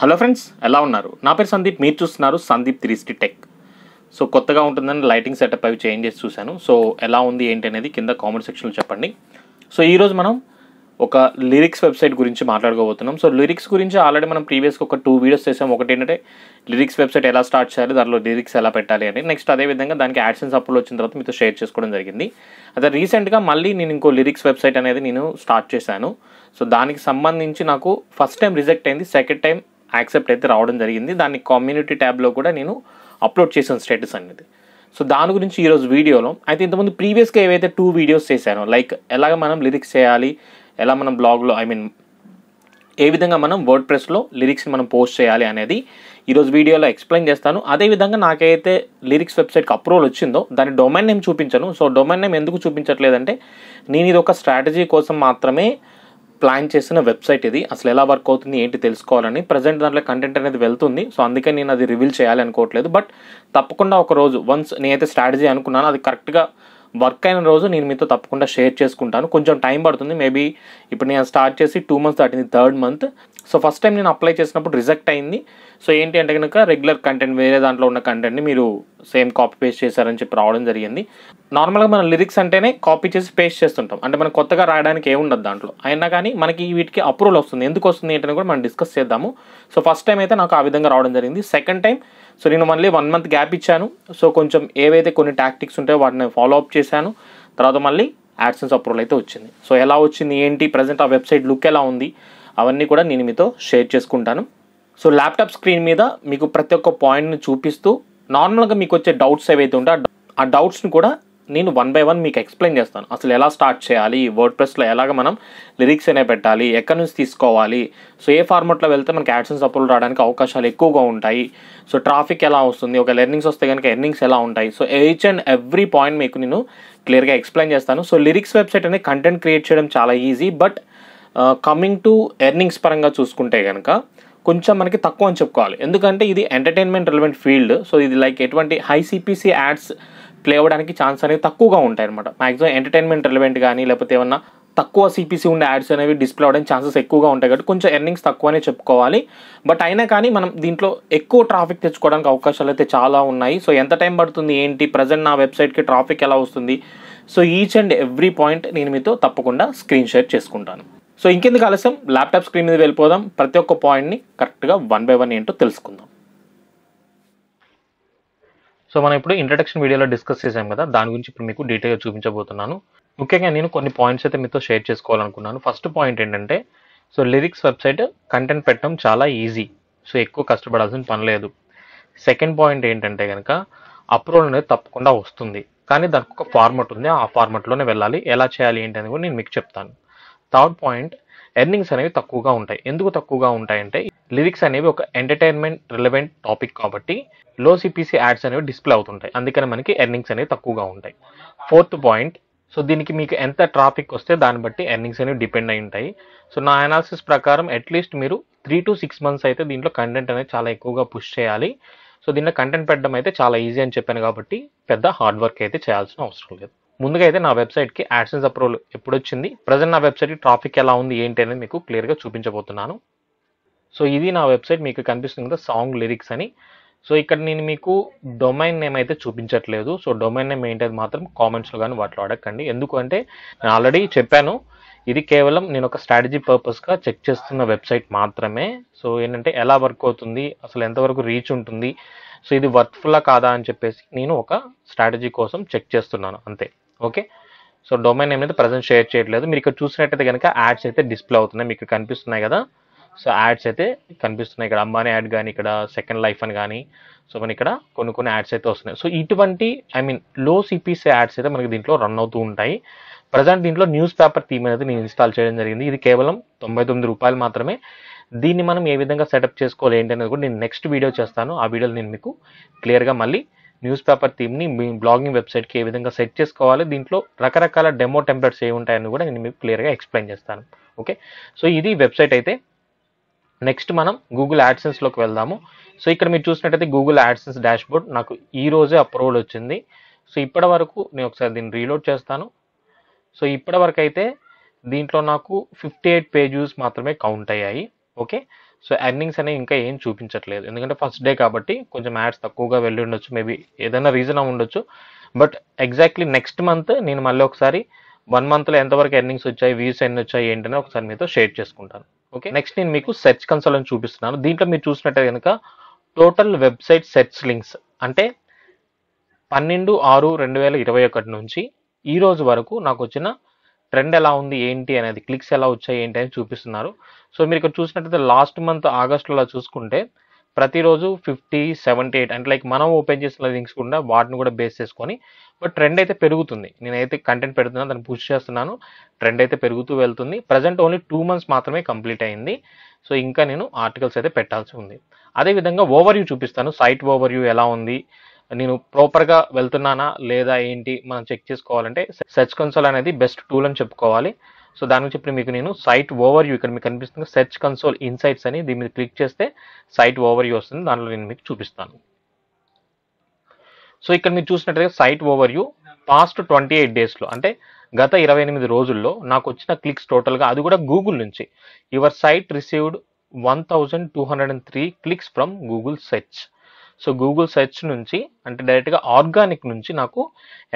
hello friends ఎలా ఉన్నారు నా పేరు సందీప్ మీరు చూస్తున్నారు సందీప్ త్రీస్టీ టెక్ సో కొత్తగా ఉంటుందని లైటింగ్ సెటప్ అవి చేంజ్ చేసి చూశాను సో ఎలా ఉంది ఏంటి అనేది కింద కామెంట్ సెక్షన్లో చెప్పండి సో ఈరోజు మనం ఒక లిరిక్స్ వెబ్సైట్ గురించి మాట్లాడుకోబోతున్నాం సో లిరిక్స్ గురించి ఆల్రెడీ మనం ప్రీవియస్గా ఒక టూ వీడియోస్ చేసాం ఒకటి ఏంటంటే లిరిక్స్ వెబ్సైట్ ఎలా స్టార్ట్ చేయాలి దానిలో లిరిక్స్ ఎలా పెట్టాలి అని నెక్స్ట్ అదేవిధంగా దానికి యాడ్సెన్స్ అప్లోడ్ వచ్చిన తర్వాత మీతో షేర్ చేసుకోవడం జరిగింది అదే రీసెంట్గా మళ్ళీ నేను ఇంకో లిరిక్స్ వెబ్సైట్ అనేది నేను స్టార్ట్ చేశాను సో దానికి సంబంధించి నాకు ఫస్ట్ టైం రిజెక్ట్ అయింది సెకండ్ టైం యాక్సెప్ట్ అయితే రావడం జరిగింది దాన్ని కమ్యూనిటీ ట్యాబ్లో కూడా నేను అప్లోడ్ చేసిన స్టేటస్ అనేది సో దాని గురించి ఈరోజు వీడియోలో అయితే ఇంతకుముందు ప్రీవియస్గా ఏవైతే టూ వీడియోస్ చేశానో లైక్ ఎలాగ మనం లిరిక్స్ చేయాలి ఎలా మనం బ్లాగ్లో ఐ మీన్ ఏ విధంగా మనం వర్డ్ ప్రెస్లో లిరిక్స్ని మనం పోస్ట్ చేయాలి అనేది ఈరోజు వీడియోలో ఎక్స్ప్లెయిన్ చేస్తాను అదేవిధంగా నాకైతే లిరిక్స్ వెబ్సైట్కి అప్రూవల్ వచ్చిందో దాని డొమైన్ నేమ్ చూపించను సో డొమైన్ నేమ్ ఎందుకు చూపించట్లేదంటే నేను ఇది ఒక స్ట్రాటజీ కోసం మాత్రమే ప్లాన్ చేసిన వెబ్సైట్ ఇది అసలు ఎలా వర్క్ అవుతుంది ఏంటి తెలుసుకోవాలని ప్రజెంట్ దాంట్లో కంటెంట్ అనేది వెళ్తుంది సో అందుకే నేను అది రివీల్ చేయాలి అనుకోవట్లేదు బట్ తప్పకుండా ఒక రోజు వన్స్ నేనైతే స్ట్రాటజీ అనుకున్నాను అది కరెక్ట్గా వర్క్ అయిన రోజు నేను మీతో తప్పకుండా షేర్ చేసుకుంటాను కొంచెం టైం పడుతుంది మేబీ ఇప్పుడు నేను స్టార్ట్ చేసి టూ మంత్స్ దాటింది third month so first time నేను అప్లై చేసినప్పుడు రిజెక్ట్ అయింది సో ఏంటి అంటే కనుక రెగ్యులర్ కంటెంట్ వేరే దాంట్లో ఉన్న కంటెంట్ని మీరు సేమ్ కాపీ పేస్ట్ చేశారని చెప్పి రావడం జరిగింది నార్మల్గా మన లిరిక్స్ అంటేనే కాపీ చేసి పేస్ట్ చేస్తుంటాం అంటే మనం కొత్తగా రాయడానికి ఏముండదు దాంట్లో అయినా కానీ మనకి వీటికి అప్రూవల్ వస్తుంది ఎందుకు వస్తుంది ఏంటని కూడా మనం డిస్కస్ చేద్దాము సో ఫస్ట్ టైం అయితే నాకు ఆ విధంగా రావడం జరిగింది సెకండ్ టైం సో నేను మళ్ళీ వన్ మంత్ గ్యాప్ ఇచ్చాను సో కొంచెం ఏవైతే కొన్ని టాక్టిక్స్ ఉంటాయో వాటిని ఫాలో అప్ చేశాను తర్వాత మళ్ళీ యాడ్సెన్స్ అప్రూవల్ అయితే వచ్చింది సో ఎలా వచ్చింది ఏంటి ప్రజెంట్ ఆ వెబ్సైట్ లుక్ ఎలా ఉంది అవన్నీ కూడా నేను మీతో షేర్ చేసుకుంటాను సో ల్యాప్టాప్ స్క్రీన్ మీద మీకు ప్రతి ఒక్క పాయింట్ని చూపిస్తూ నార్మల్గా మీకు వచ్చే డౌట్స్ ఏవైతే ఉంటే ఆ డౌట్స్ని కూడా నేను వన్ బై వన్ మీకు ఎక్స్ప్లెయిన్ చేస్తాను అసలు ఎలా స్టార్ట్ చేయాలి వర్డ్ ప్రెస్లో ఎలాగ మనం లిరిక్స్ అనే పెట్టాలి ఎక్కడి నుంచి తీసుకోవాలి సో ఏ ఫార్మాట్లో వెళ్తే మనకి యాడ్సన్స్ అప్పులు రావడానికి అవకాశాలు ఎక్కువగా ఉంటాయి సో ట్రాఫిక్ ఎలా వస్తుంది ఒక లెర్నింగ్స్ వస్తే కనుక ఎర్నింగ్స్ ఎలా ఉంటాయి so each and every point మీకు నేను క్లియర్గా ఎక్స్ప్లెయిన్ చేస్తాను సో లిరిక్స్ వెబ్సైట్ అనేది కంటెంట్ క్రియేట్ చేయడం చాలా easy but coming to earnings పరంగా చూసుకుంటే కనుక కొంచెం మనకి తక్కువ అని చెప్పుకోవాలి ఎందుకంటే ఇది ఎంటర్టైన్మెంట్ రిలవెంట్ ఫీల్డ్ సో ఇది లైక్ ఎటువంటి హై సిపిసి యాడ్స్ ప్లే అవ్వడానికి ఛాన్స్ అనేవి తక్కువగా ఉంటాయి అనమాట మాక్సిమం ఎంటర్టైన్మెంట్ రిలవెంట్ కానీ లేకపోతే ఏమన్నా తక్కువ సిపిసి ఉండే యాడ్స్ అనేవి డిస్ప్లే అవ్వడానికి ఛాన్సెస్ ఎక్కువగా ఉంటాయి కాబట్టి కొంచెం ఎర్నింగ్స్ తక్కువనే చెప్పుకోవాలి బట్ అయినా కానీ మనం దీంట్లో ఎక్కువ ట్రాఫిక్ తెచ్చుకోవడానికి అవకాశాలు అయితే చాలా ఉన్నాయి సో ఎంత టైం పడుతుంది ఏంటి ప్రజెంట్ నా వెబ్సైట్కి ట్రాఫిక్ ఎలా వస్తుంది so each and every point నేను మీతో తప్పకుండా స్క్రీన్ షేర్ చేసుకుంటాను సో ఇంకెందుకు ఆలస్యం ల్యాప్టాప్ స్క్రీన్ మీద వెళ్ళిపోదాం ప్రతి ఒక్క పాయింట్ని కరెక్ట్గా వన్ బై వన్ ఏంటో తెలుసుకుందాం సో మనం ఇప్పుడు ఇంట్రడక్షన్ వీడియోలో డిస్కస్ చేసాం కదా దాని గురించి ఇప్పుడు మీకు డీటెయిల్గా చూపించబోతున్నాను ముఖ్యంగా నేను కొన్ని పాయింట్స్ అయితే మీతో షేర్ చేసుకోవాలనుకున్నాను ఫస్ట్ పాయింట్ ఏంటంటే సో లిరిక్స్ వెబ్సైట్ కంటెంట్ పెట్టడం చాలా ఈజీ సో ఎక్కువ కష్టపడాల్సిన పని లేదు సెకండ్ పాయింట్ ఏంటంటే కనుక అప్రూవల్ అనేది తప్పకుండా వస్తుంది కానీ దానికి ఒక ఫార్మట్ ఉంది ఆ ఫార్మట్లోనే వెళ్ళాలి ఎలా చేయాలి ఏంటి అని కూడా నేను మీకు చెప్తాను థర్డ్ పాయింట్ ఎర్నింగ్స్ అనేవి తక్కువగా ఉంటాయి ఎందుకు తక్కువగా ఉంటాయంటే లిరిక్స్ అనేవి ఒక ఎంటర్టైన్మెంట్ రిలవెంట్ టాపిక్ కాబట్టి లో సిపిసి యాడ్స్ అనేవి డిస్ప్లే అవుతుంటాయి అందుకని మనకి ఎర్నింగ్స్ అనేవి తక్కువగా ఉంటాయి ఫోర్త్ పాయింట్ సో దీనికి మీకు ఎంత ట్రాఫిక్ వస్తే దాన్ని బట్టి ఎర్నింగ్స్ అనేవి డిపెండ్ అయి ఉంటాయి సో నా అనాలిసిస్ ప్రకారం అట్లీస్ట్ మీరు త్రీ టు సిక్స్ మంత్స్ అయితే దీంట్లో కంటెంట్ అనేది చాలా ఎక్కువగా పుష్ చేయాలి సో దీంట్లో కంటెంట్ పెట్టడం అయితే చాలా ఈజీ అని చెప్పాను కాబట్టి పెద్ద హార్డ్ వర్క్ అయితే చేయాల్సిన అవసరం లేదు ముందుగా అయితే నా వెబ్సైట్కి యాడ్సెన్స్ అప్రూవల్ ఎప్పుడు వచ్చింది ప్రజెంట్ నా వెబ్సైట్కి ట్రాఫిక్ ఎలా ఉంది ఏంటి అనేది మీకు క్లియర్గా చూపించబోతున్నాను సో ఇది నా వెబ్సైట్ మీకు కనిపిస్తుంది కదా సాంగ్ లిరిక్స్ అని సో ఇక్కడ నేను మీకు డొమైన్ నేమ్ అయితే చూపించట్లేదు సో డొమైన్ నేమ్ ఏంటి మాత్రం కామెంట్స్లో కానీ వాటిలో అడగండి ఎందుకంటే నేను ఆల్రెడీ చెప్పాను ఇది కేవలం నేను ఒక స్ట్రాటజీ పర్పస్గా చెక్ చేస్తున్న వెబ్సైట్ మాత్రమే సో ఏంటంటే ఎలా వర్క్ అవుతుంది అసలు ఎంతవరకు రీచ్ ఉంటుంది సో ఇది వర్త్ఫుల్లా కాదా అని చెప్పేసి నేను ఒక స్ట్రాటజీ కోసం చెక్ చేస్తున్నాను అంతే ఓకే సో డొమైన్ నేమ్ అయితే ప్రజెంట్ షేర్ చేయట్లేదు మీరు ఇక్కడ చూసినట్టయితే కనుక యాడ్స్ అయితే డిస్ప్లే అవుతున్నాయి మీకు కనిపిస్తున్నాయి కదా సో యాడ్స్ అయితే కనిపిస్తున్నాయి ఇక్కడ అంబానీ యాడ్ కానీ ఇక్కడ సెకండ్ లైఫ్ అని కానీ సో మన ఇక్కడ కొన్ని కొన్ని యాడ్స్ అయితే వస్తున్నాయి సో ఇటువంటి I mean low CPC ads అయితే మనకి దీంట్లో రన్ అవుతూ ఉంటాయి ప్రజెంట్ దీంట్లో న్యూస్ పేపర్ థీమ్ అనేది నేను ఇన్స్టాల్ చేయడం జరిగింది ఇది కేవలం తొంభై తొమ్మిది రూపాయలు మాత్రమే దీన్ని మనం ఏ విధంగా సెటప్ చేసుకోవాలి ఏంటి అనేది కూడా నేను నెక్స్ట్ వీడియో చేస్తాను ఆ వీడియోలు నేను మీకు క్లియర్గా మళ్ళీ న్యూస్ పేపర్ థీమ్ని మీ బ్లాగింగ్ వెబ్సైట్కి ఏ విధంగా సెట్ చేసుకోవాలి దీంట్లో రకరకాల డెమో టెంప్లెట్స్ ఏ ఉంటాయని కూడా నేను మీకు క్లియర్గా ఎక్స్ప్లెయిన్ చేస్తాను ఓకే సో ఇది వెబ్సైట్ అయితే నెక్స్ట్ మనం గూగుల్ యాడ్సెన్స్లోకి వెళ్దాము సో ఇక్కడ మీరు చూసినట్టయితే గూగుల్ యాడ్సెన్స్ డాష్బోర్డ్ నాకు ఈ రోజే అప్రూవల్ వచ్చింది సో ఇప్పటి వరకు నేను ఒకసారి దీన్ని రీలోడ్ చేస్తాను సో ఇప్పటి వరకు అయితే దీంట్లో నాకు ఫిఫ్టీ ఎయిట్ పేజెస్ మాత్రమే కౌంట్ అయ్యాయి ఓకే సో ఎర్నింగ్స్ అనేవి ఇంకా ఏం చూపించట్లేదు ఎందుకంటే ఫస్ట్ డే కాబట్టి కొంచెం యాడ్స్ తక్కువగా వెళ్ళి ఉండొచ్చు మేబీ ఏదైనా రీజన్ ఉండొచ్చు బట్ ఎగ్జాక్ట్లీ నెక్స్ట్ మంత్ నేను మళ్ళీ ఒకసారి వన్ మంత్లో ఎంతవరకు ఎర్నింగ్స్ వచ్చాయి వ్యూస్ ఎన్ని వచ్చాయి ఏంటనే ఒకసారి మీతో షేర్ చేసుకుంటాను ఓకే నెక్స్ట్ నేను మీకు సెర్చ్ కన్సల్ట్ అని చూపిస్తున్నాను దీంట్లో మీరు చూసినట్టే కనుక టోటల్ వెబ్సైట్ సెర్చ్ లింక్స్ అంటే పన్నెండు ఆరు రెండు వేల ఇరవై ఒకటి నుంచి ఈ రోజు వరకు నాకు వచ్చిన ట్రెండ్ ఎలా ఉంది ఏంటి అనేది క్లిక్స్ ఎలా వచ్చాయి ఏంటి అని చూపిస్తున్నారు సో మీరు ఇక్కడ చూసినట్లయితే లాస్ట్ మంత్ ఆగస్టులో చూసుకుంటే ప్రతిరోజు ఫిఫ్టీ సెవెంటీ ఎయిట్ అంటే లైక్ మనం ఓపెన్ చేసిన లింక్స్ కూడా వాటిని కూడా బేస్ చేసుకొని బట్ ట్రెండ్ అయితే పెరుగుతుంది నేనైతే కంటెంట్ పెడుతున్నాను దాన్ని పుష్ చేస్తున్నాను ట్రెండ్ అయితే పెరుగుతూ వెళ్తుంది ప్రజెంట్ ఓన్లీ టూ మంత్స్ మాత్రమే కంప్లీట్ అయింది సో ఇంకా నేను ఆర్టికల్స్ అయితే పెట్టాల్సి ఉంది అదేవిధంగా ఓవర్ వ్యూ చూపిస్తాను సైట్ ఓవర్ వ్యూ ఎలా ఉంది నేను ప్రాపర్గా వెళ్తున్నానా లేదా ఏంటి మనం చెక్ చేసుకోవాలంటే సెర్చ్ కన్సోల్ అనేది బెస్ట్ టూల్ అని చెప్పుకోవాలి సో దాని గురించి ఇప్పుడు మీకు నేను సైట్ ఓవర్ యూ ఇక్కడ మీకు కనిపిస్తుంది సెర్చ్ కన్సోల్ ఇన్సైట్స్ అని దీని మీద క్లిక్ చేస్తే సైట్ ఓవర్ యూ వస్తుంది దానిలో నేను మీకు చూపిస్తాను సో ఇక్కడ మీరు చూసినట్లయితే site overview past twenty eight డేస్లో అంటే గత ఇరవై ఎనిమిది రోజుల్లో నాకు వచ్చిన క్లిక్స్ టోటల్గా అది కూడా గూగుల్ నుంచి your site received one thousand two hundred and three clicks from Google search so Google search నుంచి అంటే డైరెక్ట్గా ఆర్గానిక్ నుంచి నాకు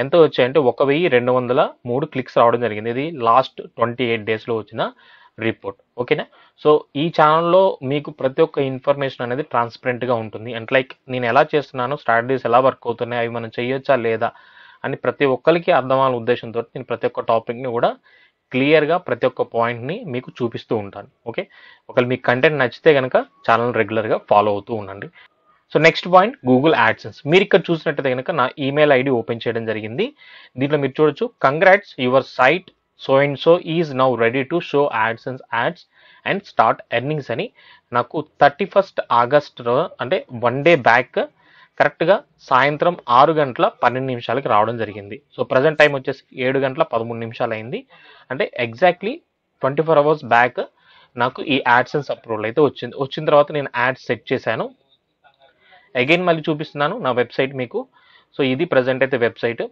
ఎంత వచ్చాయంటే ఒక వెయ్యి రెండు వందల మూడు క్లిక్స్ రావడం జరిగింది ఇది లాస్ట్ ట్వంటీ ఎయిట్ డేస్లో వచ్చిన రిపోర్ట్ ఓకేనా సో ఈ ఛానల్లో మీకు ప్రతి ఒక్క ఇన్ఫర్మేషన్ అనేది ట్రాన్స్పరెంట్గా ఉంటుంది అండ్ లైక్ నేను ఎలా చేస్తున్నాను స్ట్రాటజీస్ ఎలా వర్క్ అవుతున్నాయి అవి మనం చేయొచ్చా లేదా అని ప్రతి ఒక్కరికి అర్థమైన ఉద్దేశంతో నేను ప్రతి ఒక్క టాపిక్ని కూడా క్లియర్గా ప్రతి ఒక్క పాయింట్ని మీకు చూపిస్తూ ఉంటాను ఓకే ఒకవేళ మీకు కంటెంట్ నచ్చితే కనుక ఛానల్ రెగ్యులర్గా ఫాలో అవుతూ ఉండండి so next point Google AdSense మీరు ఇక్కడ చూసినట్టయితే కనుక నా ఈమెయిల్ ఐడి ఓపెన్ చేయడం జరిగింది దీంట్లో మీరు చూడొచ్చు congrats your site so and so is now ready to show AdSense ads and start earnings అని నాకు థర్టీ ఫస్ట్ ఆగస్ట్ అంటే వన్ డే బ్యాక్ కరెక్ట్గా సాయంత్రం ఆరు గంటల పన్నెండు నిమిషాలకి రావడం జరిగింది సో ప్రజెంట్ టైం వచ్చేసి ఏడు గంటల పదమూడు నిమిషాలు అయింది అంటే exactly twenty four hours back నాకు ఈ యాడ్సెన్స్ అప్రూవల్ అయితే వచ్చింది వచ్చిన తర్వాత నేను యాడ్స్ సెట్ చేశాను అగైన్ మళ్ళీ చూపిస్తున్నాను నా వెబ్సైట్ మీకు సో ఇది ప్రజెంట్ అయితే వెబ్సైట్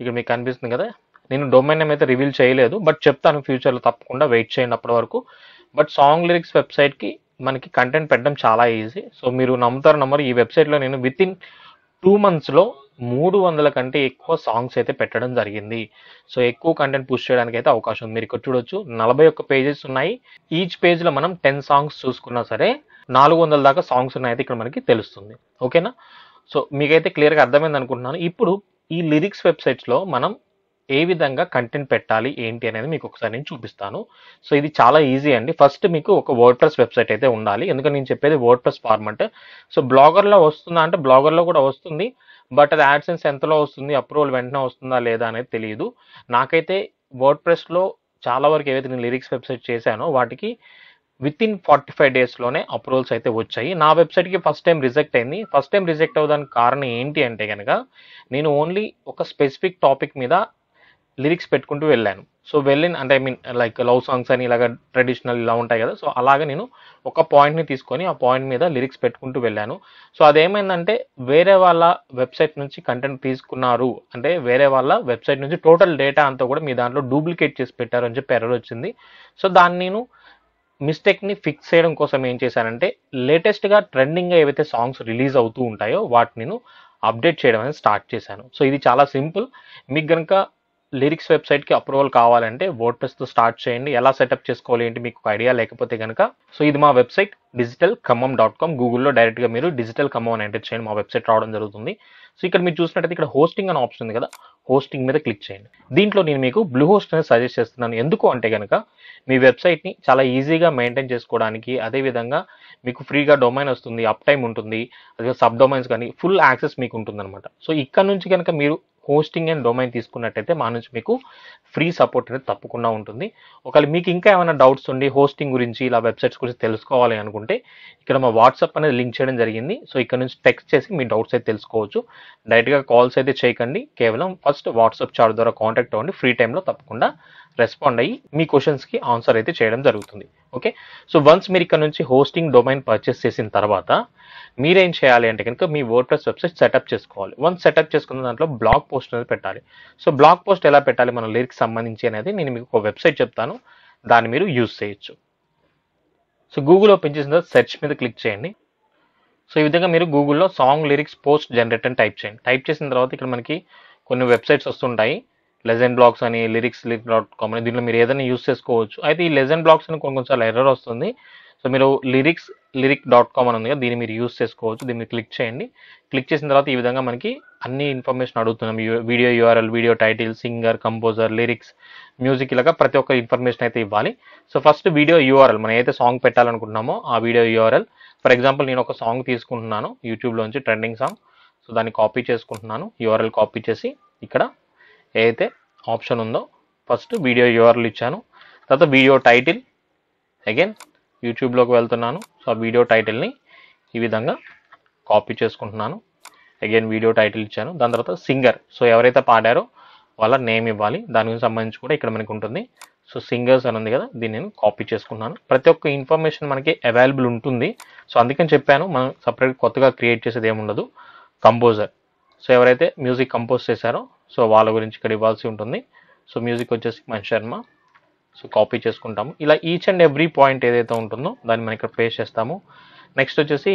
ఇక్కడ మీకు కనిపిస్తుంది కదా నేను డొమైన్ నేమ్ అయితే రివీల్ చేయలేదు బట్ చెప్తాను ఫ్యూచర్లో తప్పకుండా వెయిట్ చేయండి అప్పటి వరకు బట్ సాంగ్ లిరిక్స్ వెబ్సైట్కి మనకి కంటెంట్ పెట్టడం చాలా ఈజీ సో మీరు నమ్ముతారు నమ్మరు ఈ వెబ్సైట్లో నేను విత్ ఇన్ టూ మంత్స్లో మూడు వందల కంటే ఎక్కువ సాంగ్స్ అయితే పెట్టడం జరిగింది సో ఎక్కువ కంటెంట్ పుష్ చేయడానికి అయితే అవకాశం ఉంది మీరు ఇక్కడ చూడొచ్చు నలభై ఒక్క పేజెస్ ఉన్నాయి ఈచ్ పేజ్లో మనం టెన్ సాంగ్స్ చూసుకున్నా సరే నాలుగు వందల దాకా సాంగ్స్ ఉన్నాయైతే ఇక్కడ మనకి తెలుస్తుంది ఓకేనా సో మీకైతే క్లియర్గా అర్థమైంది అనుకుంటున్నాను ఇప్పుడు ఈ లిరిక్స్ వెబ్సైట్స్లో మనం ఏ విధంగా కంటెంట్ పెట్టాలి ఏంటి అనేది మీకు ఒకసారి నేను చూపిస్తాను సో ఇది చాలా ఈజీ అండి ఫస్ట్ మీకు ఒక వర్డ్ ప్లస్ వెబ్సైట్ అయితే ఉండాలి ఎందుకంటే నేను చెప్పేది వర్డ్ ప్లస్ ఫార్మట్ సో బ్లాగర్లో వస్తుందా అంటే బ్లాగర్లో కూడా వస్తుంది బట్ అది యాడ్సెన్స్ ఎంతలో వస్తుంది అప్రూవల్ వెంటనే వస్తుందా లేదా అనేది తెలియదు నాకైతే వర్డ్ ప్రెస్లో చాలా వరకు ఏవైతే నేను లిరిక్స్ వెబ్సైట్ చేశానో వాటికి విత్ ఇన్ ఫార్టీ ఫైవ్ డేస్లోనే అప్రూవల్స్ అయితే వచ్చాయి నా వెబ్సైట్కి ఫస్ట్ టైం రిజెక్ట్ అయింది ఫస్ట్ టైం రిజెక్ట్ అవ్వడానికి కారణం ఏంటి అంటే కనుక నేను ఓన్లీ ఒక స్పెసిఫిక్ టాపిక్ మీద లిరిక్స్ పెట్టుకుంటూ వెళ్ళాను సో వెళ్ళిన అంటే I mean like love songs అని ఇలాగ ట్రెడిషనల్ ఇలా ఉంటాయి కదా సో అలాగే నేను ఒక పాయింట్ని తీసుకొని ఆ పాయింట్ మీద లిరిక్స్ పెట్టుకుంటూ వెళ్ళాను సో అదేమైందంటే వేరే వాళ్ళ వెబ్సైట్ నుంచి కంటెంట్ తీసుకున్నారు అంటే వేరే వాళ్ళ వెబ్సైట్ నుంచి టోటల్ డేటా అంతా కూడా మీ దాంట్లో డూప్లికేట్ చేసి పెట్టారు అని చెప్పి ఎర్రర్ వచ్చింది సో దాన్ని నేను మిస్టేక్ని ఫిక్స్ చేయడం కోసం ఏం చేశానంటే లేటెస్ట్గా ట్రెండింగ్గా ఏవైతే సాంగ్స్ రిలీజ్ అవుతూ ఉంటాయో వాటిని నేను అప్డేట్ చేయడం అనేది స్టార్ట్ చేశాను సో ఇది చాలా సింపుల్ మీకు కనుక లిరిక్స్ వెబ్సైట్కి అప్రూవల్ కావాలంటే వర్డ్ ప్రెస్తో స్టార్ట్ చేయండి ఎలా సెటప్ చేసుకోవాలి ఏంటి మీకు ఐడియా లేకపోతే కనుక సో ఇది మా website digital Khammam dot com గూగుల్లో డైరెక్ట్గా మీరు డిజిటల్ ఖమ్మం అని ఎంటర్ చేయండి మా వెబ్సైట్ రావడం జరుగుతుంది సో ఇక్కడ మీరు చూసినట్టయితే ఇక్కడ హోస్టింగ్ అని ఆప్షన్ ఉంది కదా హోస్టింగ్ మీద క్లిక్ చేయండి దీంట్లో నేను మీకు బ్లూ హోస్ట్ అనేది సజెస్ట్ చేస్తున్నాను ఎందుకు అంటే కనుక మీ వెబ్సైట్ని చాలా ఈజీగా మెయింటైన్ చేసుకోవడానికి అదేవిధంగా మీకు ఫ్రీగా డొమైన్ వస్తుంది అప్ టైమ్ ఉంటుంది అదే సబ్ డొమైన్స్ కానీ ఫుల్ యాక్సెస్ మీకు ఉంటుందన్నమాట సో ఇక్కడ నుంచి కనుక మీరు హోస్టింగ్ అండ్ డొమైన్ తీసుకున్నట్టయితే మా నుంచి మీకు ఫ్రీ సపోర్ట్ అనేది తప్పకుండా ఉంటుంది ఒకవేళ మీకు ఇంకా ఏమైనా డౌట్స్ ఉండి హోస్టింగ్ గురించి ఇలా వెబ్సైట్స్ గురించి తెలుసుకోవాలి అనుకుంటే ఇక్కడ మా వాట్సాప్ అనేది లింక్ చేయడం జరిగింది సో ఇక్కడ నుంచి టెక్స్ట్ చేసి మీ డౌట్స్ అయితే తెలుసుకోవచ్చు డైరెక్ట్గా కాల్స్ అయితే చేయకండి కేవలం ఫస్ట్ వాట్సాప్ చాట్ ద్వారా కాంటాక్ట్ అవ్వండి ఫ్రీ టైంలో తప్పకుండా రెస్పాండ్ అయ్యి మీ క్వశ్చన్స్కి ఆన్సర్ అయితే చేయడం జరుగుతుంది ఓకే సో వన్స్ మీరు ఇక్కడ నుంచి హోస్టింగ్ డొమైన్ పర్చేస్ చేసిన తర్వాత మీరేం చేయాలి అంటే కనుక మీ వర్డ్ ప్లస్ వెబ్సైట్ సెటప్ చేసుకోవాలి వన్స్ సెటప్ చేసుకున్న దాంట్లో బ్లాగ్ పోస్ట్ అనేది పెట్టాలి సో బ్లాగ్ పోస్ట్ ఎలా పెట్టాలి మన లిరిక్స్ సంబంధించి అనేది నేను మీకు ఒక వెబ్సైట్ చెప్తాను దాన్ని మీరు యూజ్ చేయొచ్చు సో గూగుల్ ఓపెన్ చేసిన తర్వాత సెర్చ్ మీద క్లిక్ చేయండి సో ఈ విధంగా మీరు గూగుల్లో సాంగ్ లిరిక్స్ పోస్ట్ జనరేట్ అని టైప్ చేయండి టైప్ చేసిన తర్వాత ఇక్కడ మనకి కొన్ని వెబ్సైట్స్ వస్తుంటాయి లెజెన్ బ్లాక్స్ అని లిరిక్స్ లిక్ డాట్ కామ్ అని దీంట్లో మీరు ఏదైనా యూస్ చేసుకోవచ్చు అయితే ఈ లెజెన్ బ్లాక్స్ అని కొన్ని కొన్నిసార్లు ఎర్రర్ వస్తుంది సో మీరు లిరిక్స్ లిరిక్ డాట్ కామ్ అని ఉంది కదా దీన్ని మీరు యూస్ చేసుకోవచ్చు దీన్ని క్లిక్ చేయండి క్లిక్ చేసిన తర్వాత ఈ విధంగా మనకి అన్ని ఇన్ఫర్మేషన్ అడుగుతున్నాం video URL video title singer composer lyrics music ఇలాగా ప్రతి ఒక్క ఇన్ఫర్మేషన్ అయితే ఇవ్వాలి సో ఫస్ట్ వీడియో యూఆర్ఎల్ మనం అయితే సాంగ్ పెట్టాలనుకుంటున్నామో ఆ వీడియో యూఆర్ఎల్ ఫర్ ఎగ్జాంపుల్ నేను ఒక సాంగ్ తీసుకుంటున్నాను యూట్యూబ్లో నుంచి ట్రెండింగ్ సాంగ్ సో దాన్ని కాపీ చేసుకుంటున్నాను యూఆర్ఎల్ కాపీ చేసి ఇక్కడ ఏదైతే ఆప్షన్ ఉందో ఫస్ట్ వీడియో యూఆర్ఎల్ ఇచ్చాను తర్వాత వీడియో టైటిల్ అగైన్ యూట్యూబ్లోకి వెళ్తున్నాను సో ఆ వీడియో టైటిల్ని ఈ విధంగా కాపీ చేసుకుంటున్నాను అగైన్ వీడియో టైటిల్ ఇచ్చాను దాని తర్వాత సింగర్ సో ఎవరైతే పాడారో వాళ్ళ నేమ్ ఇవ్వాలి దానికి సంబంధించి కూడా ఇక్కడ మనకు ఉంటుంది సో సింగర్స్ అని ఉంది కదా దీన్ని నేను కాపీ చేసుకున్నాను ప్రతి ఒక్క ఇన్ఫర్మేషన్ మనకి అవైలబుల్ ఉంటుంది సో అందుకని చెప్పాను మనం సపరేట్ కొత్తగా క్రియేట్ చేసేది ఏముండదు కంపోజర్ సో ఎవరైతే మ్యూజిక్ కంపోజ్ చేశారో సో వాళ్ళ గురించి ఇక్కడ ఇవ్వాల్సి ఉంటుంది సో మ్యూజిక్ వచ్చేసి మన శర్మ సో కాపీ చేసుకుంటాము ఇలా ఈచ్ అండ్ ఎవ్రీ పాయింట్ ఏదైతే ఉంటుందో దాన్ని మనం ఇక్కడ పేస్ట్ చేస్తాము నెక్స్ట్ వచ్చేసి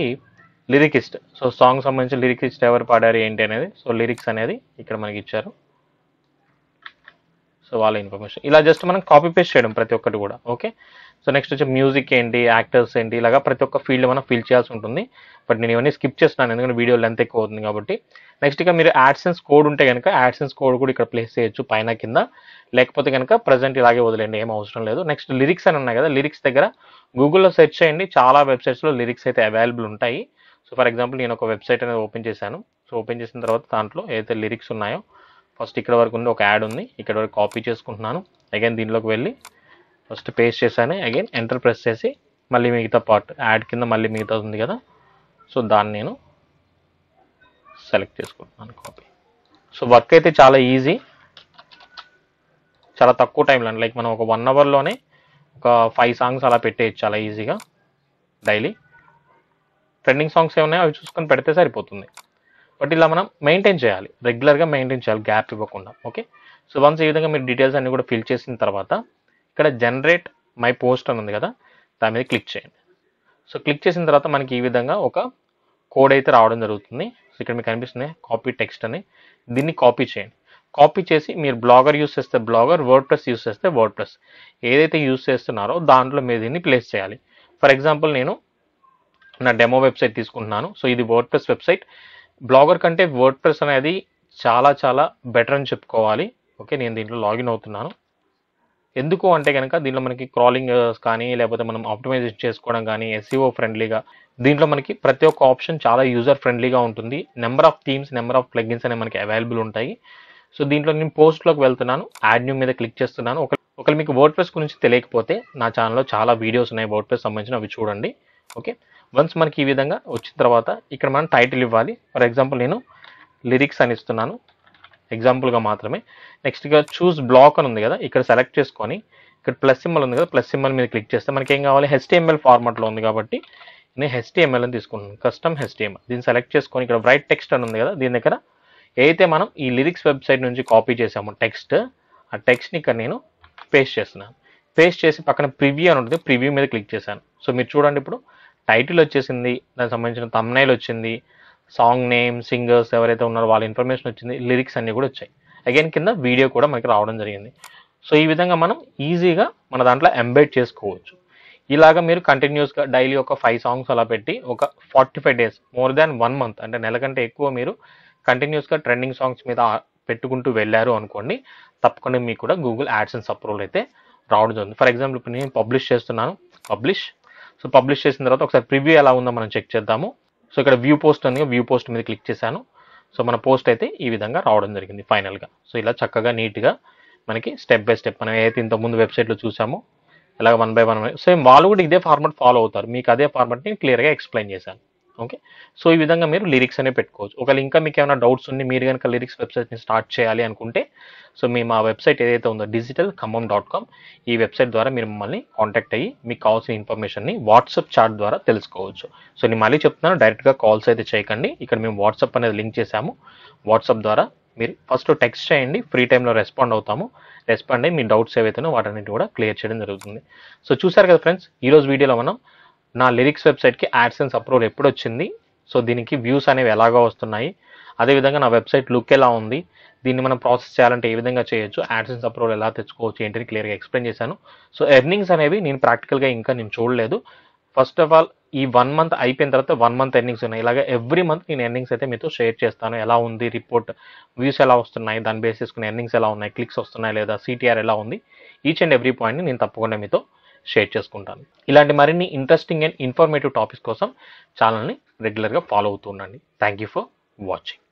లిరికిస్ట్ సో సాంగ్ సంబంధించి లిరికిస్ట్ ఎవరు పాడారు ఏంటి అనేది సో లిరిక్స్ అనేది ఇక్కడ మనకి ఇచ్చారు సో వాళ్ళ ఇన్ఫర్మేషన్ ఇలా జస్ట్ మనం కాపీ పేస్ట్ చేయడం ప్రతి ఒక్కటి కూడా ఓకే సో నెక్స్ట్ వచ్చి మ్యూజిక్ ఏంటి యాక్టర్స్ ఏంటి ఇలాగా ప్రతి ఒక్క ఫీల్డ్ మనం ఫిల్ చేయాల్సి ఉంటుంది బట్ నేను ఇవన్నీ స్కిప్ చేస్తున్నాను ఎందుకంటే వీడియో లెంత్ ఎక్కువ అవుతుంది కాబట్టి నెక్స్ట్ ఇక మీరు యాడ్సెన్స్ కోడ్ ఉంటే కనుక యాడ్సెన్స్ కోడ్ కూడా ఇక్కడ ప్లేస్ చేయొచ్చు పైన కింద లేకపోతే కనుక ప్రజెంట్ ఇలాగే వదిలేండి ఏం అవసరం లేదు నెక్స్ట్ లిరిక్స్ అని ఉన్నాయి కదా లిరిక్స్ దగ్గర గూగుల్లో సెర్చ్ చేయండి చాలా వెబ్సైట్స్లో లిరిక్స్ అయితే అవైలబుల్ ఉంటాయి సో ఫర్ ఎగ్జాంపుల్ నేను ఒక వెబ్సైట్ అనేది ఓపెన్ చేశాను సో ఓపెన్ చేసిన తర్వాత దాంట్లో ఏదైతే లిరిక్స్ ఉన్నాయో ఫస్ట్ ఇక్కడ వరకు ఉంది ఒక యాడ్ ఉంది ఇక్కడ వరకు కాపీ చేసుకుంటున్నాను అగైన్ దీనిలోకి వెళ్ళి ఫస్ట్ పేస్ట్ చేశాను అగైన్ ఎంటర్ ప్రెస్ చేసి మళ్ళీ మిగతా పార్ట్ యాడ్ కింద మళ్ళీ మిగతా ఉంది కదా సో దాన్ని నేను సెలెక్ట్ చేసుకుంటున్నాను కాపీ సో వర్క్ అయితే చాలా ఈజీ చాలా తక్కువ టైంలో లైక్ మనం ఒక వన్ అవర్లోనే ఒక ఫైవ్ సాంగ్స్ అలా పెట్టేయచ్చు చాలా ఈజీగా డైలీ ట్రెండింగ్ సాంగ్స్ ఏమన్నాయో అవి చూసుకొని పెడితే సరిపోతుంది బట్ ఇలా మనం మెయింటైన్ చేయాలి రెగ్యులర్గా మెయింటైన్ చేయాలి గ్యాప్ ఇవ్వకుండా ఓకే సో వన్స్ ఈ విధంగా మీరు డీటెయిల్స్ అన్ని కూడా ఫిల్ చేసిన తర్వాత ఇక్కడ జనరేట్ మై పోస్ట్ అని ఉంది కదా దాని మీద క్లిక్ చేయండి సో క్లిక్ చేసిన తర్వాత మనకి ఈ విధంగా ఒక కోడ్ అయితే రావడం జరుగుతుంది సో ఇక్కడ మీకు కనిపిస్తుంది కాపీ టెక్స్ట్ అని దీన్ని కాపీ చేయండి కాపీ చేసి మీరు బ్లాగర్ యూస్ చేస్తే బ్లాగర్ వర్డ్ ప్రెస్ యూస్ చేస్తే వర్డ్ ప్రెస్ ఏదైతే యూస్ చేస్తున్నారో దాంట్లో మీరు దీన్ని ప్లేస్ చేయాలి ఫర్ ఎగ్జాంపుల్ నేను నా డెమో వెబ్సైట్ తీసుకుంటున్నాను సో ఇది వర్డ్ ప్రెస్ వెబ్సైట్ బ్లాగర్ కంటే వర్డ్ ప్రెస్ అనేది చాలా చాలా బెటర్ అని చెప్పుకోవాలి ఓకే నేను దీంట్లో లాగిన్ అవుతున్నాను ఎందుకు అంటే కనుక దీంట్లో మనకి క్రాలింగ్ uh, కానీ లేకపోతే మనం ఆప్టిమైజేషన్ చేసుకోవడం కానీ ఎస్ఈఓ ఫ్రెండ్లీగా e దీంట్లో మనకి ప్రతి ఒక్క ఆప్షన్ చాలా యూజర్ ఫ్రెండ్లీగా ఉంటుంది number of themes number of plugins అనేవి మనకి అవైలబుల్ ఉంటాయి సో దీంట్లో నేను పోస్ట్లోకి వెళ్తున్నాను యాడ్ న్యూ మీద క్లిక్ చేస్తున్నాను ఒకవేళ మీకు వర్డ్ ప్రెస్ గురించి తెలియకపోతే నా ఛానల్లో చాలా వీడియోస్ ఉన్నాయి వర్డ్ ప్రెస్ సంబంధించిన అవి చూడండి ఓకే వన్స్ మనకి ఈ విధంగా వచ్చిన తర్వాత ఇక్కడ మనం టైటిల్ ఇవ్వాలి ఫర్ ఎగ్జాంపుల్ నేను లిరిక్స్ అని ఇస్తున్నాను ఎగ్జాంపుల్గా మాత్రమే నెక్స్ట్గా చూస్ బ్లాక్ అని ఉంది కదా ఇక్కడ సెలెక్ట్ చేసుకొని ఇక్కడ ప్లస్ సింబల్ ఉంది కదా ప్లస్ సింబల్ మీద క్లిక్ చేస్తే మనకి ఏం కావాలి హెచ్టిఎంఎల్ ఫార్మాట్లో ఉంది కాబట్టి నేను హెచ్టిఎంఎల్ అని తీసుకుంటున్నాను కస్టమ్ హెచ్టీఎంఎల్ దీన్ని సెలెక్ట్ చేసుకొని ఇక్కడ రైట్ టెక్స్ట్ అని ఉంది కదా దీని దగ్గర ఏదైతే మనం ఈ లిరిక్స్ వెబ్సైట్ నుంచి కాపీ చేసామో టెక్స్ట్ ఆ టెక్స్ట్ని ఇక్కడ నేను పేస్ట్ చేస్తున్నాను పేస్ట్ చేసి పక్కన ప్రివ్యూ అని ఉంటుంది ప్రివ్యూ మీద క్లిక్ చేశాను సో మీరు చూడండి ఇప్పుడు టైటిల్ వచ్చేసింది దానికి సంబంధించిన తమ్నైల్ వచ్చింది సాంగ్ నేమ్ సింగర్స్ ఎవరైతే ఉన్నారో వాళ్ళ ఇన్ఫర్మేషన్ వచ్చింది లిరిక్స్ అన్నీ కూడా వచ్చాయి అగైన్ కింద వీడియో కూడా మనకి రావడం జరిగింది సో ఈ విధంగా మనం ఈజీగా మన దాంట్లో ఎంబైడ్ చేసుకోవచ్చు ఇలాగ మీరు కంటిన్యూస్గా డైలీ ఒక ఫైవ్ సాంగ్స్ అలా పెట్టి ఒక forty five days more than one month అంటే నెల కంటే ఎక్కువ మీరు కంటిన్యూస్గా ట్రెండింగ్ సాంగ్స్ మీద పెట్టుకుంటూ వెళ్ళారు అనుకోండి తప్పకుండా మీకు కూడా గూగుల్ అండ్ అప్రూవల్ అయితే రావడం జరుగుతుంది ఫర్ ఎగ్జాంపుల్ ఇప్పుడు నేను పబ్లిష్ చేస్తున్నాను పబ్లిష్ సో పబ్లిష్ చేసిన తర్వాత ఒకసారి ప్రివ్యూ ఎలా ఉందో మనం చెక్ చేద్దాము సో ఇక్కడ వ్యూ పోస్ట్ అని వ్యూ పోస్ట్ మీద క్లిక్ చేశాను సో మన పోస్ట్ అయితే ఈ విధంగా రావడం జరిగింది ఫైనల్గా సో ఇలా చక్కగా నీట్గా మనకి స్టెప్ బై స్టెప్ మనం ఏదైతే ఇంతకుముందు వెబ్సైట్లో చూసామో ఇలాగ వన్ బై వన్ సేమ్ వాళ్ళు కూడా ఇదే ఫార్మాట్ ఫాలో అవుతారు మీకు అదే ఫార్మాట్ని క్లియర్గా ఎక్స్ప్లెయిన్ చేశాను ఓకే సో ఈ విధంగా మీరు లిరిక్స్ అనే పెట్టుకోవచ్చు ఒకవేళ ఇంకా మీకు ఏమైనా డౌట్స్ ఉండి మీరు కనుక లిరిక్స్ వెబ్సైట్ని స్టార్ట్ చేయాలి అనుకుంటే సో మీ మా వెబ్సైట్ ఏదైతే ఉందో డిజిటల్ ఖమ్మం డాట్ కామ్ ఈ వెబ్సైట్ ద్వారా మీరు మిమ్మల్ని కాంటాక్ట్ అయ్యి మీకు కావాల్సిన ఇన్ఫర్మేషన్ని వాట్సాప్ చాట్ ద్వారా తెలుసుకోవచ్చు సో నేను మళ్ళీ చెప్తున్నాను డైరెక్ట్గా కాల్స్ అయితే చేయకండి ఇక్కడ మేము వాట్సాప్ అనేది లింక్ చేశాము వాట్సాప్ ద్వారా మీరు ఫస్ట్ టెక్స్ట్ చేయండి ఫ్రీ టైంలో రెస్పాండ్ అవుతాము రెస్పాండ్ అయ్యి మీ డౌట్స్ వాటి వాటన్నిటి కూడా క్లియర్ చేయడం జరుగుతుంది సో చూసారు కదా ఫ్రెండ్స్ ఈరోజు వీడియోలో మనం నా లిరిక్స్ వెబ్సైట్కి యాడ్సెన్స్ అప్రూవల్ ఎప్పుడు వచ్చింది సో దీనికి వ్యూస్ అనేవి ఎలాగా వస్తున్నాయి అదేవిధంగా నా వెబ్సైట్ లుక్ ఎలా ఉంది దీన్ని మనం ప్రాసెస్ చేయాలంటే ఏ విధంగా చేయొచ్చు యాడ్సెన్స్ అప్రూవల్ ఎలా తెచ్చుకోవచ్చు ఏంటని క్లియర్గా ఎక్స్ప్లెయిన్ చేశాను సో ఎర్నింగ్స్ అనేవి నేను ప్రాక్టికల్గా ఇంకా నేను చూడలేదు ఫస్ట్ ఆఫ్ ఆల్ ఈ వన్ మంత్ అయిపోయిన తర్వాత వన్ మంత్ ఎర్నింగ్స్ ఉన్నాయి ఇలాగ ఎవ్రీ మంత్ నేను ఎర్నింగ్స్ అయితే మీతో షేర్ చేస్తాను ఎలా ఉంది రిపోర్ట్ వ్యూస్ ఎలా వస్తున్నాయి దాని బేసిస్కున్న ఎర్నింగ్స్ ఎలా ఉన్నాయి క్లిక్స్ వస్తున్నాయి లేదా సిటీఆర్ ఎలా ఉంది ఈచ్ అండ్ ఎవ్రీ పాయింట్ని నేను తప్పకుండా మీతో షేర్ చేసుకుంటాను ఇలాంటి మరిన్ని ఇంట్రెస్టింగ్ అండ్ ఇన్ఫర్మేటివ్ టాపిక్స్ కోసం ఛానల్ని రెగ్యులర్గా ఫాలో అవుతూ ఉండండి థ్యాంక్ యూ ఫర్ వాచింగ్